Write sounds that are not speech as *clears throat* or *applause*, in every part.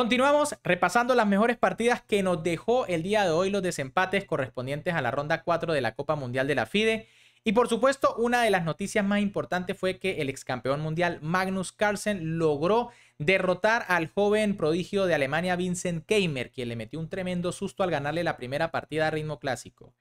Continuamos repasando las mejores partidas que nos dejó el día de hoy los desempates correspondientes a la ronda 4 de la Copa Mundial de la FIDE. Y por supuesto, una de las noticias más importantes fue que el excampeón mundial Magnus Carlsen logró derrotar al joven prodigio de Alemania Vincent Keimer, quien le metió un tremendo susto al ganarle la primera partida a ritmo clásico.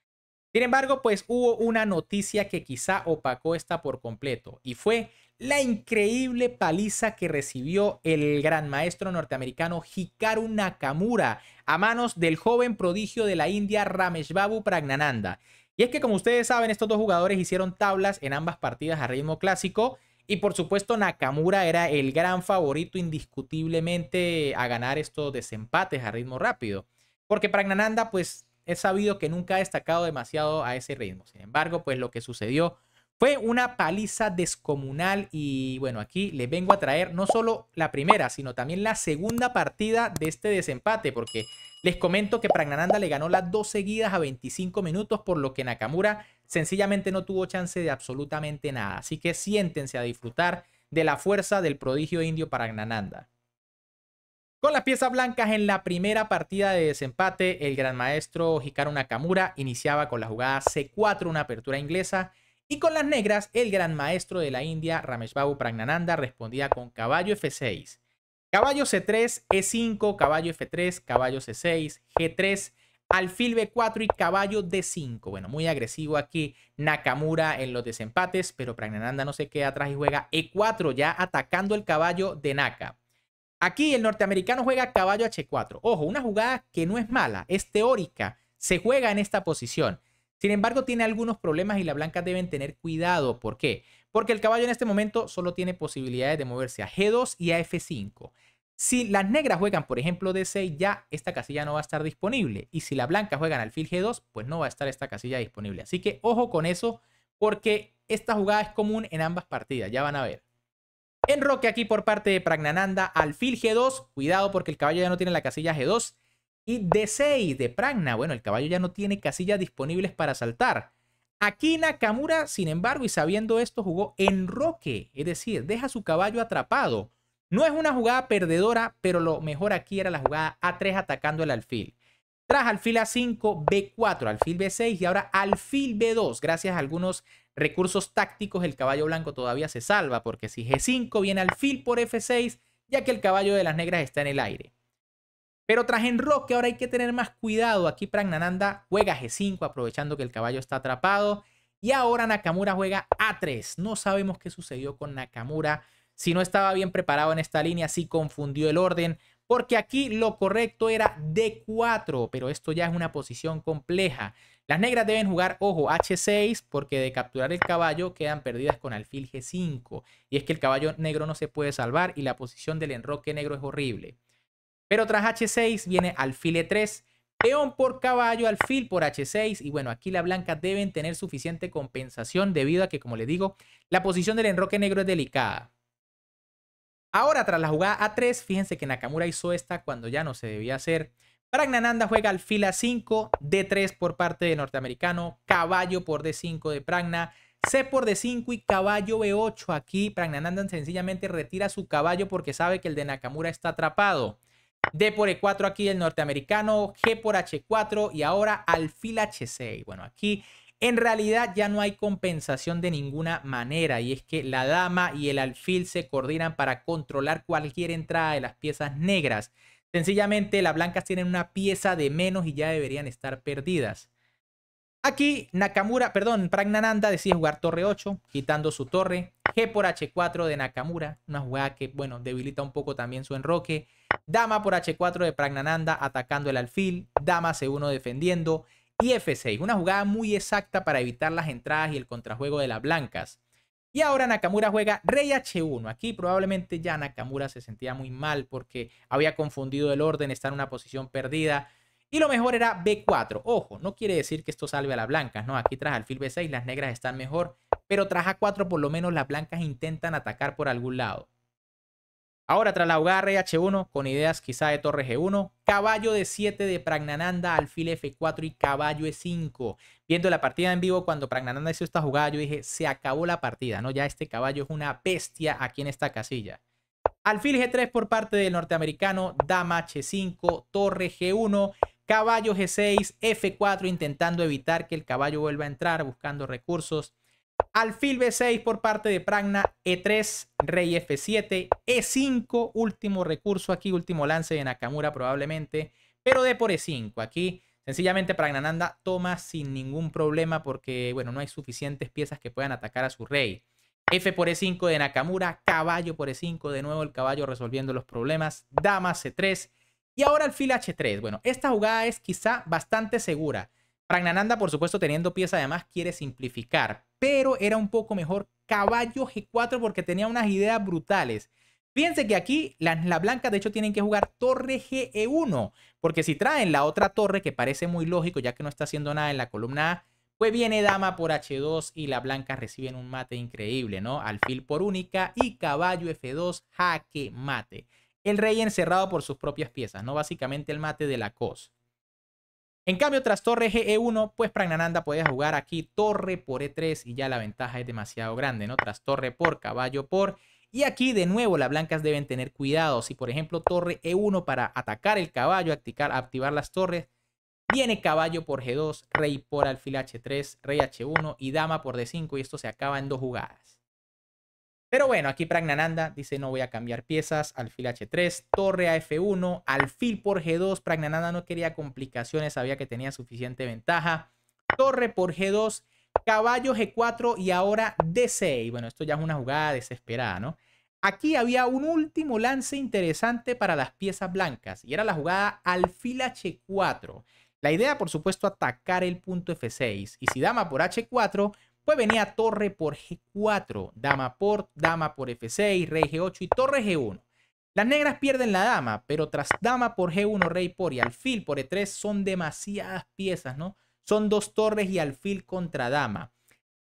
Sin embargo, pues hubo una noticia que quizá opacó esta por completo, y fue la increíble paliza que recibió el gran maestro norteamericano Hikaru Nakamura a manos del joven prodigio de la India Ramesh Babu Pragnananda. Y es que como ustedes saben, estos dos jugadores hicieron tablas en ambas partidas a ritmo clásico y por supuesto Nakamura era el gran favorito indiscutiblemente a ganar estos desempates a ritmo rápido, porque Pragnananda pues es sabido que nunca ha destacado demasiado a ese ritmo. Sin embargo, pues lo que sucedió fue una paliza descomunal y bueno, aquí les vengo a traer no solo la primera, sino también la segunda partida de este desempate, porque les comento que Pragnananda le ganó las dos seguidas a 25 minutos, por lo que Nakamura sencillamente no tuvo chance de absolutamente nada. Así que siéntense a disfrutar de la fuerza del prodigio indio Pragnananda. Con las piezas blancas en la primera partida de desempate, el gran maestro Hikaru Nakamura iniciaba con la jugada C4, una apertura inglesa y con las negras, el gran maestro de la India, Ramesh Babu Pragnananda, respondía con caballo F6, caballo C3, E5, caballo F3, caballo C6, G3, alfil B4 y caballo D5. Bueno, muy agresivo aquí Nakamura en los desempates, pero Pragnananda no se queda atrás y juega E4, ya atacando el caballo de Naka. Aquí el norteamericano juega caballo H4. Ojo, una jugada que no es mala, es teórica, se juega en esta posición. Sin embargo, tiene algunos problemas y las blancas deben tener cuidado. ¿Por qué? Porque el caballo en este momento solo tiene posibilidades de moverse a G2 y a F5. Si las negras juegan, por ejemplo, D6, ya esta casilla no va a estar disponible. Y si las blancas juegan alfil G2, pues no va a estar esta casilla disponible. Así que ojo con eso, porque esta jugada es común en ambas partidas, ya van a ver. Enroque aquí por parte de Pragnananda, alfil G2, cuidado porque el caballo ya no tiene la casilla G2. Y D6 de Pragna, bueno, el caballo ya no tiene casillas disponibles para saltar. Aquí Nakamura, sin embargo, y sabiendo esto, jugó en roque, es decir, deja su caballo atrapado. No es una jugada perdedora, pero lo mejor aquí era la jugada A3 atacando el alfil. Tras alfil A5, B4, alfil B6 y ahora alfil B2. Gracias a algunos recursos tácticos, el caballo blanco todavía se salva, porque si G5 viene alfil por F6, ya que el caballo de las negras está en el aire. Pero tras enroque ahora hay que tener más cuidado. Aquí Pragnananda juega G5 aprovechando que el caballo está atrapado. Y ahora Nakamura juega A3. No sabemos qué sucedió con Nakamura. Si no estaba bien preparado en esta línea, si confundió el orden. Porque aquí lo correcto era D4, pero esto ya es una posición compleja. Las negras deben jugar, ojo, H6, porque de capturar el caballo quedan perdidas con alfil G5. Y es que el caballo negro no se puede salvar y la posición del enroque negro es horrible. Pero tras H6 viene alfil E3, peón por caballo, alfil por H6. Y bueno, aquí la blanca deben tener suficiente compensación debido a que, como les digo, la posición del enroque negro es delicada. Ahora, tras la jugada A3, fíjense que Nakamura hizo esta cuando ya no se debía hacer. Pragnananda juega alfil A5, D3 por parte de norteamericano, caballo por D5 de Pragna, C por D5 y caballo B8. Aquí Pragnananda sencillamente retira su caballo porque sabe que el de Nakamura está atrapado. D por E4 aquí el norteamericano, G por H4 y ahora alfil H6. Bueno, aquí en realidad ya no hay compensación de ninguna manera y es que la dama y el alfil se coordinan para controlar cualquier entrada de las piezas negras. Sencillamente las blancas tienen una pieza de menos y ya deberían estar perdidas. Aquí Nakamura, perdón, Pragnananda decide jugar torre 8, quitando su torre. G por H4 de Nakamura, una jugada que, bueno, debilita un poco también su enroque. Dama por H4 de Pragnananda atacando el alfil. Dama C1 defendiendo. Y F6, una jugada muy exacta para evitar las entradas y el contrajuego de las blancas. Y ahora Nakamura juega Rey H1. Aquí probablemente ya Nakamura se sentía muy mal porque había confundido el orden, está en una posición perdida. Y lo mejor era B4. Ojo, no quiere decir que esto salve a las blancas, ¿no? Aquí tras alfil B6 las negras están mejor pero tras A4 por lo menos las blancas intentan atacar por algún lado. Ahora tras la jugada rey H1 con ideas quizá de torre G1, caballo de 7 de Pragnananda, alfil F4 y caballo E5. Viendo la partida en vivo cuando Pragnananda hizo esta jugada yo dije, se acabó la partida, ¿no? Ya este caballo es una bestia aquí en esta casilla. Alfil G3 por parte del norteamericano, dama H5, torre G1, caballo G6, F4 intentando evitar que el caballo vuelva a entrar buscando recursos. Alfil B6 por parte de Pragna, E3, Rey F7, E5, último recurso aquí, último lance de Nakamura probablemente, pero D por E5. Aquí sencillamente Pragnananda toma sin ningún problema porque, bueno, no hay suficientes piezas que puedan atacar a su rey. F por E5 de Nakamura, caballo por E5, de nuevo el caballo resolviendo los problemas, dama C3 y ahora alfil H3. Bueno, esta jugada es quizá bastante segura. Pragnananda, por supuesto, teniendo pieza además, quiere simplificar, pero era un poco mejor caballo G4 porque tenía unas ideas brutales. Fíjense que aquí las la blanca, de hecho tienen que jugar torre GE1, porque si traen la otra torre, que parece muy lógico ya que no está haciendo nada en la columna A, pues viene dama por H2 y la Blanca reciben un mate increíble, ¿no? Alfil por única y caballo F2, jaque mate. El rey encerrado por sus propias piezas, ¿no? Básicamente el mate de la cos. En cambio, tras torre GE1, pues Pragnananda puede jugar aquí torre por E3 y ya la ventaja es demasiado grande, ¿no? Tras torre por, caballo por. Y aquí de nuevo las blancas deben tener cuidado. Si por ejemplo torre E1 para atacar el caballo, activar, activar las torres, Viene caballo por G2, rey por alfil H3, rey H1 y dama por D5 y esto se acaba en dos jugadas. Pero bueno, aquí Pragnananda dice no voy a cambiar piezas, alfil H3, torre a F1, alfil por G2, Pragnananda no quería complicaciones, sabía que tenía suficiente ventaja, torre por G2, caballo G4 y ahora D6. Bueno, esto ya es una jugada desesperada, ¿no? Aquí había un último lance interesante para las piezas blancas y era la jugada alfil H4. La idea, por supuesto, atacar el punto F6 y si dama por H4 pues venía torre por G4, dama por, dama por F6, rey G8 y torre G1. Las negras pierden la dama, pero tras dama por G1, rey por y alfil por E3 son demasiadas piezas, ¿no? Son dos torres y alfil contra dama.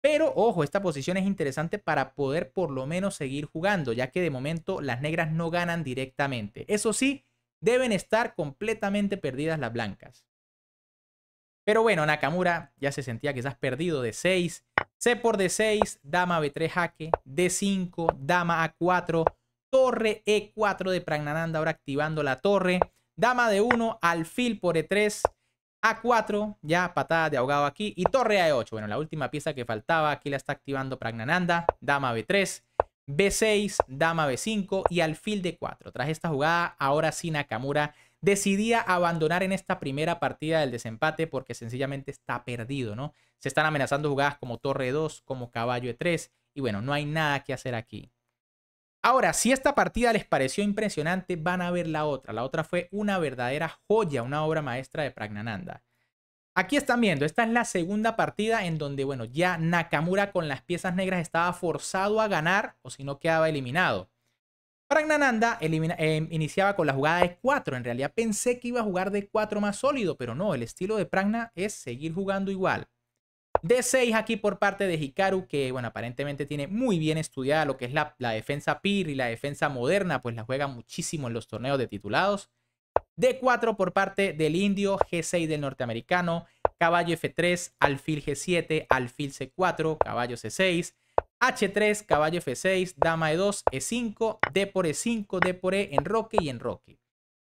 Pero ojo, esta posición es interesante para poder por lo menos seguir jugando, ya que de momento las negras no ganan directamente. Eso sí, deben estar completamente perdidas las blancas. Pero bueno, Nakamura ya se sentía quizás perdido de 6 C por D6, dama B3 jaque, D5, dama A4, torre E4 de Pragnananda, ahora activando la torre, dama D1, alfil por E3, A4, ya patada de ahogado aquí, y torre A8. Bueno, la última pieza que faltaba, aquí la está activando Pragnananda, dama B3, B6, dama B5 y alfil D4. Tras esta jugada, ahora sin Nakamura decidía abandonar en esta primera partida del desempate porque sencillamente está perdido, ¿no? Se están amenazando jugadas como torre 2, como caballo E3 y bueno, no hay nada que hacer aquí. Ahora, si esta partida les pareció impresionante, van a ver la otra. La otra fue una verdadera joya, una obra maestra de Pragnananda. Aquí están viendo, esta es la segunda partida en donde, bueno, ya Nakamura con las piezas negras estaba forzado a ganar o si no quedaba eliminado. Pragnananda Nanda eh, iniciaba con la jugada de 4. En realidad pensé que iba a jugar de 4 más sólido, pero no, el estilo de Pragna es seguir jugando igual. d 6 aquí por parte de Hikaru, que bueno, aparentemente tiene muy bien estudiada lo que es la, la defensa PIR y la defensa moderna, pues la juega muchísimo en los torneos de titulados. D4 por parte del indio, G6 del norteamericano, caballo F3, alfil G7, alfil C4, caballo C6, H3, caballo F6, dama E2, E5, D por E5, D por E, enroque y enroque.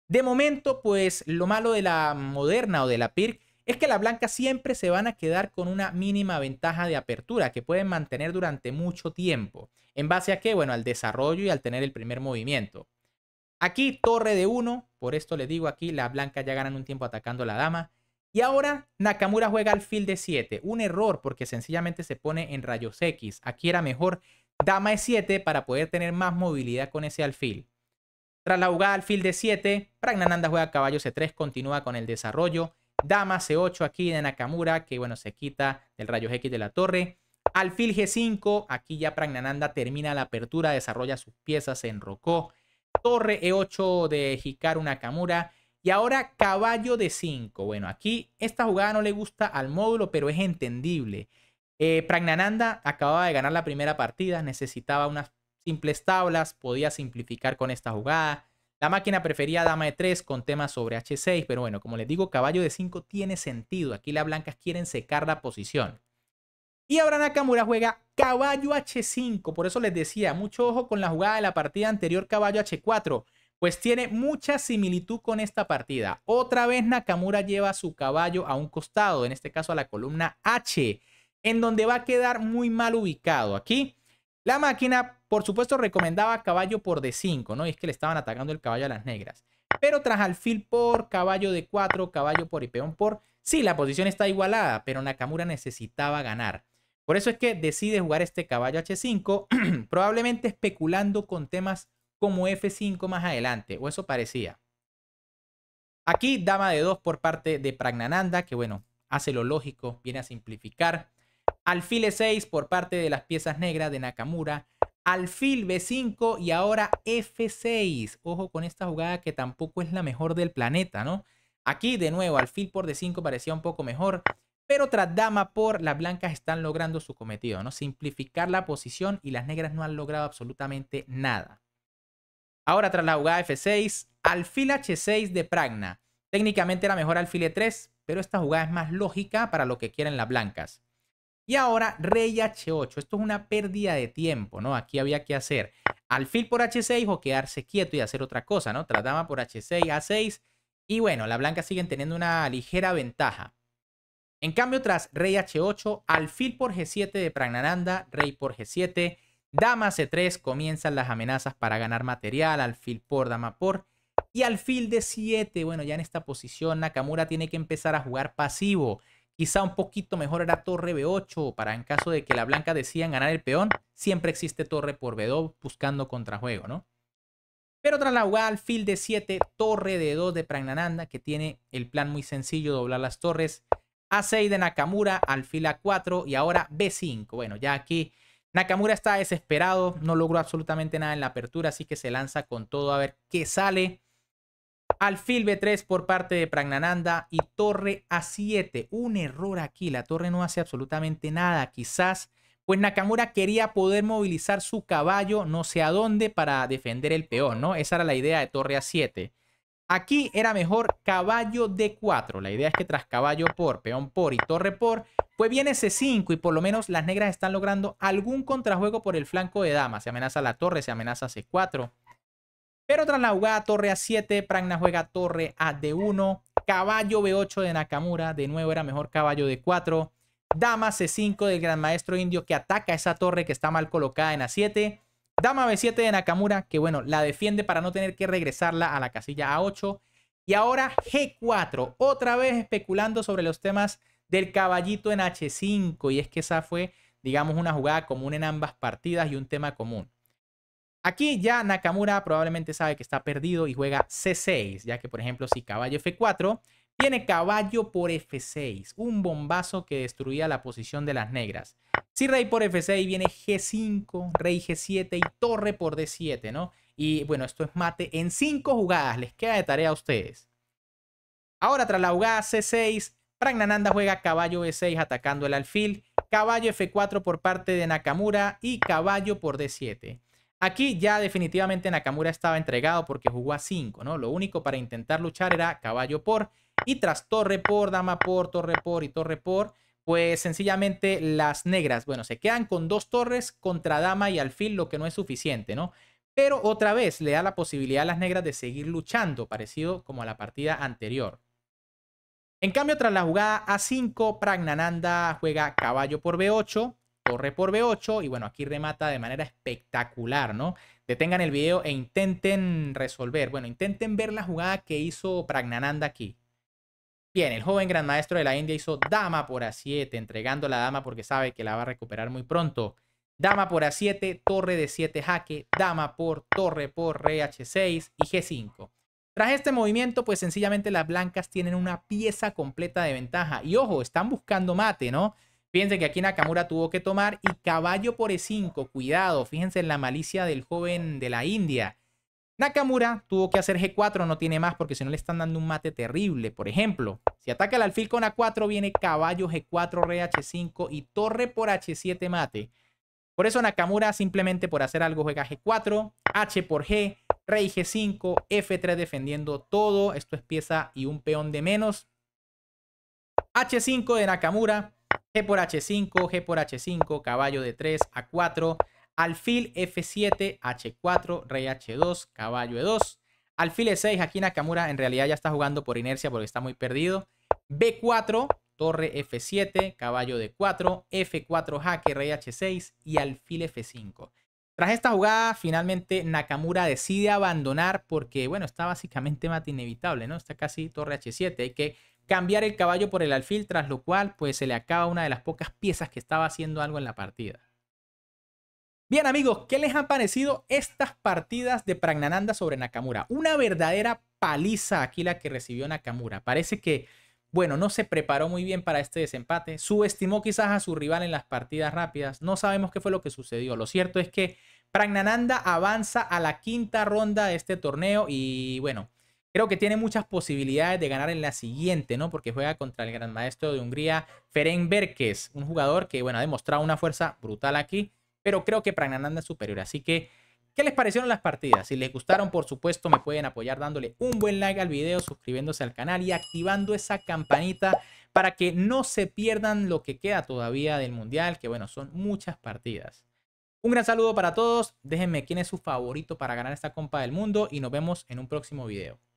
De momento, pues lo malo de la moderna o de la PIRC es que las blancas siempre se van a quedar con una mínima ventaja de apertura que pueden mantener durante mucho tiempo. ¿En base a qué? Bueno, al desarrollo y al tener el primer movimiento. Aquí torre de 1, por esto le digo aquí, las blancas ya ganan un tiempo atacando a la dama. Y ahora Nakamura juega alfil de 7. Un error porque sencillamente se pone en rayos X. Aquí era mejor dama E7 para poder tener más movilidad con ese alfil. Tras la jugada alfil de 7, Pragnananda juega caballo C3, continúa con el desarrollo. Dama C8 aquí de Nakamura, que bueno, se quita del rayos X de la torre. Alfil G5, aquí ya Pragnananda termina la apertura, desarrolla sus piezas, en enrocó. Torre E8 de Hikaru Nakamura y ahora caballo de 5. Bueno, aquí esta jugada no le gusta al módulo, pero es entendible. Eh, Pragnananda acababa de ganar la primera partida, necesitaba unas simples tablas, podía simplificar con esta jugada. La máquina prefería dama de 3 con temas sobre h6, pero bueno, como les digo, caballo de 5 tiene sentido. Aquí las blancas quieren secar la posición. Y ahora Nakamura juega caballo h5, por eso les decía, mucho ojo con la jugada de la partida anterior, caballo h4 pues tiene mucha similitud con esta partida. Otra vez Nakamura lleva su caballo a un costado, en este caso a la columna H, en donde va a quedar muy mal ubicado. Aquí la máquina, por supuesto, recomendaba caballo por D5, ¿no? Y es que le estaban atacando el caballo a las negras. Pero tras alfil por, caballo de 4, caballo por y peón por. Sí, la posición está igualada, pero Nakamura necesitaba ganar. Por eso es que decide jugar este caballo H5, *clears throat* probablemente especulando con temas como F5 más adelante, o eso parecía. Aquí dama de 2 por parte de Pragnananda, que bueno, hace lo lógico, viene a simplificar. Alfil E6 por parte de las piezas negras de Nakamura. Alfil B5 y ahora F6. Ojo con esta jugada que tampoco es la mejor del planeta, ¿no? Aquí de nuevo, alfil por D5 parecía un poco mejor, pero tras dama por las blancas están logrando su cometido, ¿no? Simplificar la posición y las negras no han logrado absolutamente nada. Ahora tras la jugada F6, alfil H6 de Pragna. Técnicamente era mejor alfil E3, pero esta jugada es más lógica para lo que quieren las blancas. Y ahora rey H8. Esto es una pérdida de tiempo, ¿no? Aquí había que hacer alfil por H6 o quedarse quieto y hacer otra cosa, ¿no? Trataba por H6, A6. Y bueno, las blancas siguen teniendo una ligera ventaja. En cambio, tras rey H8, alfil por G7 de Pragnananda, rey por G7, Dama C3 comienzan las amenazas para ganar material, alfil por, dama por. Y alfil de 7, bueno, ya en esta posición Nakamura tiene que empezar a jugar pasivo. Quizá un poquito mejor era torre B8 para en caso de que la blanca decían ganar el peón, siempre existe torre por B2 buscando contrajuego, ¿no? Pero tras la jugada alfil de 7, torre de 2 de Pragnananda, que tiene el plan muy sencillo, doblar las torres. A6 de Nakamura, alfil A4 y ahora B5. Bueno, ya aquí Nakamura está desesperado, no logró absolutamente nada en la apertura, así que se lanza con todo a ver qué sale. Alfil B3 por parte de Pragnananda y torre A7. Un error aquí, la torre no hace absolutamente nada. Quizás, pues Nakamura quería poder movilizar su caballo no sé a dónde para defender el peón, ¿no? Esa era la idea de torre A7. Aquí era mejor caballo D4. La idea es que tras caballo por, peón por y torre por, pues viene C5 y por lo menos las negras están logrando algún contrajuego por el flanco de dama. Se amenaza la torre, se amenaza C4. Pero tras la jugada torre A7, Pragna juega torre a D1, caballo B8 de Nakamura, de nuevo era mejor caballo D4, dama C5 del gran maestro indio que ataca esa torre que está mal colocada en A7 Dama B7 de Nakamura, que bueno, la defiende para no tener que regresarla a la casilla A8. Y ahora G4, otra vez especulando sobre los temas del caballito en H5. Y es que esa fue, digamos, una jugada común en ambas partidas y un tema común. Aquí ya Nakamura probablemente sabe que está perdido y juega C6, ya que por ejemplo si caballo F4, tiene caballo por F6, un bombazo que destruía la posición de las negras. Si rey por F6 viene G5, rey G7 y torre por D7, ¿no? Y bueno, esto es mate en 5 jugadas. Les queda de tarea a ustedes. Ahora tras la jugada C6, Pragnananda juega caballo B6 atacando el alfil, caballo F4 por parte de Nakamura y caballo por D7. Aquí ya definitivamente Nakamura estaba entregado porque jugó a 5, ¿no? Lo único para intentar luchar era caballo por y tras torre por, dama por, torre por y torre por pues sencillamente las negras, bueno, se quedan con dos torres contra dama y alfil, lo que no es suficiente, ¿no? Pero otra vez le da la posibilidad a las negras de seguir luchando, parecido como a la partida anterior. En cambio, tras la jugada A5, Pragnananda juega caballo por B8, torre por B8 y bueno, aquí remata de manera espectacular, ¿no? Detengan el video e intenten resolver, bueno, intenten ver la jugada que hizo Pragnananda aquí. Bien, el joven gran maestro de la India hizo dama por A7, entregando la dama porque sabe que la va a recuperar muy pronto. Dama por A7, torre de 7 jaque, dama por torre por reh 6 y G5. Tras este movimiento, pues sencillamente las blancas tienen una pieza completa de ventaja. Y ojo, están buscando mate, ¿no? Fíjense que aquí Nakamura tuvo que tomar y caballo por E5, cuidado, fíjense en la malicia del joven de la India. Nakamura tuvo que hacer G4, no tiene más, porque si no le están dando un mate terrible. Por ejemplo, si ataca el alfil con A4, viene caballo G4, rey H5 y torre por H7 mate. Por eso Nakamura simplemente por hacer algo juega G4, H por G, rey G5, F3 defendiendo todo. Esto es pieza y un peón de menos. H5 de Nakamura, G por H5, G por H5, caballo de 3 a 4, Alfil F7, H4, Rey H2, Caballo E2. Alfil E6, aquí Nakamura en realidad ya está jugando por inercia porque está muy perdido. B4, Torre F7, Caballo D4, F4 Jaque, Rey H6 y Alfil F5. Tras esta jugada, finalmente Nakamura decide abandonar porque, bueno, está básicamente mate inevitable, ¿no? Está casi Torre H7, hay que cambiar el caballo por el alfil, tras lo cual, pues se le acaba una de las pocas piezas que estaba haciendo algo en la partida. Bien amigos, ¿qué les han parecido estas partidas de Pragnananda sobre Nakamura? Una verdadera paliza aquí la que recibió Nakamura. Parece que, bueno, no se preparó muy bien para este desempate. Subestimó quizás a su rival en las partidas rápidas. No sabemos qué fue lo que sucedió. Lo cierto es que Pragnananda avanza a la quinta ronda de este torneo y bueno, creo que tiene muchas posibilidades de ganar en la siguiente, ¿no? Porque juega contra el gran maestro de Hungría, Ferenc Berkes, un jugador que, bueno, ha demostrado una fuerza brutal aquí pero creo que Pragnananda es superior. Así que, ¿qué les parecieron las partidas? Si les gustaron, por supuesto, me pueden apoyar dándole un buen like al video, suscribiéndose al canal y activando esa campanita para que no se pierdan lo que queda todavía del Mundial, que bueno, son muchas partidas. Un gran saludo para todos, déjenme quién es su favorito para ganar esta Copa del Mundo y nos vemos en un próximo video.